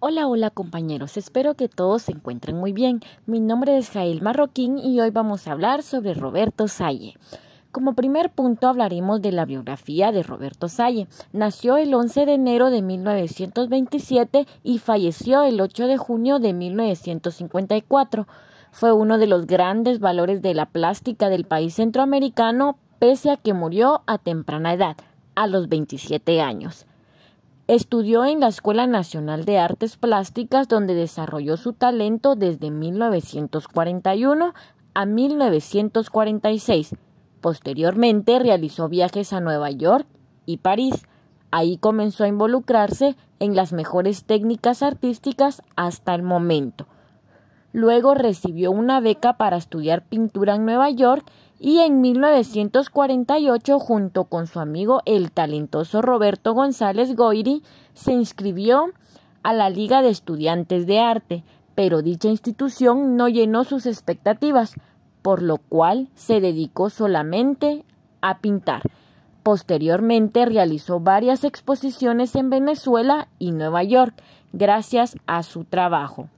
Hola, hola compañeros, espero que todos se encuentren muy bien. Mi nombre es Jael Marroquín y hoy vamos a hablar sobre Roberto Salle. Como primer punto hablaremos de la biografía de Roberto Salle. Nació el 11 de enero de 1927 y falleció el 8 de junio de 1954. Fue uno de los grandes valores de la plástica del país centroamericano, pese a que murió a temprana edad, a los 27 años. Estudió en la Escuela Nacional de Artes Plásticas donde desarrolló su talento desde 1941 a 1946. Posteriormente realizó viajes a Nueva York y París. Ahí comenzó a involucrarse en las mejores técnicas artísticas hasta el momento. Luego recibió una beca para estudiar pintura en Nueva York y en 1948 junto con su amigo el talentoso Roberto González Goiri se inscribió a la Liga de Estudiantes de Arte, pero dicha institución no llenó sus expectativas, por lo cual se dedicó solamente a pintar. Posteriormente realizó varias exposiciones en Venezuela y Nueva York gracias a su trabajo.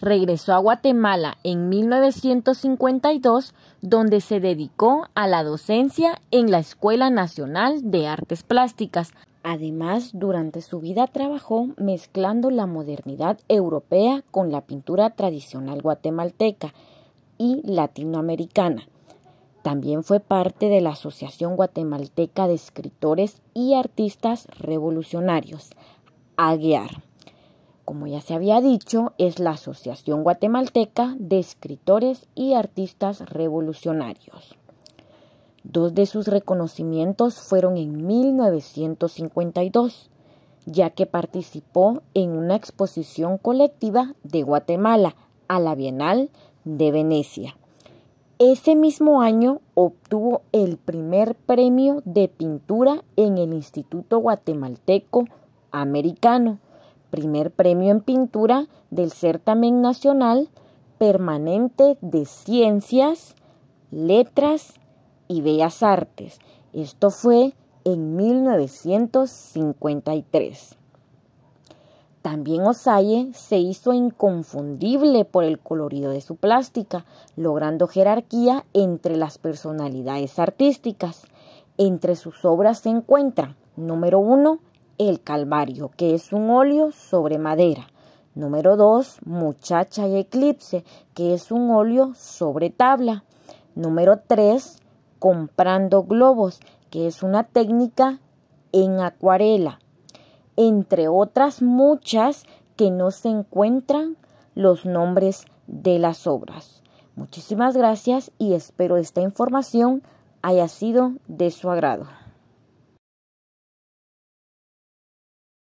Regresó a Guatemala en 1952, donde se dedicó a la docencia en la Escuela Nacional de Artes Plásticas. Además, durante su vida trabajó mezclando la modernidad europea con la pintura tradicional guatemalteca y latinoamericana. También fue parte de la Asociación Guatemalteca de Escritores y Artistas Revolucionarios, AGUIAR. E como ya se había dicho, es la Asociación Guatemalteca de Escritores y Artistas Revolucionarios. Dos de sus reconocimientos fueron en 1952, ya que participó en una exposición colectiva de Guatemala a la Bienal de Venecia. Ese mismo año obtuvo el primer premio de pintura en el Instituto Guatemalteco Americano primer premio en pintura del certamen nacional permanente de ciencias, letras y bellas artes. Esto fue en 1953. También Osaye se hizo inconfundible por el colorido de su plástica, logrando jerarquía entre las personalidades artísticas. Entre sus obras se encuentra número uno, el Calvario, que es un óleo sobre madera. Número 2, Muchacha y Eclipse, que es un óleo sobre tabla. Número 3, Comprando Globos, que es una técnica en acuarela. Entre otras muchas que no se encuentran los nombres de las obras. Muchísimas gracias y espero esta información haya sido de su agrado.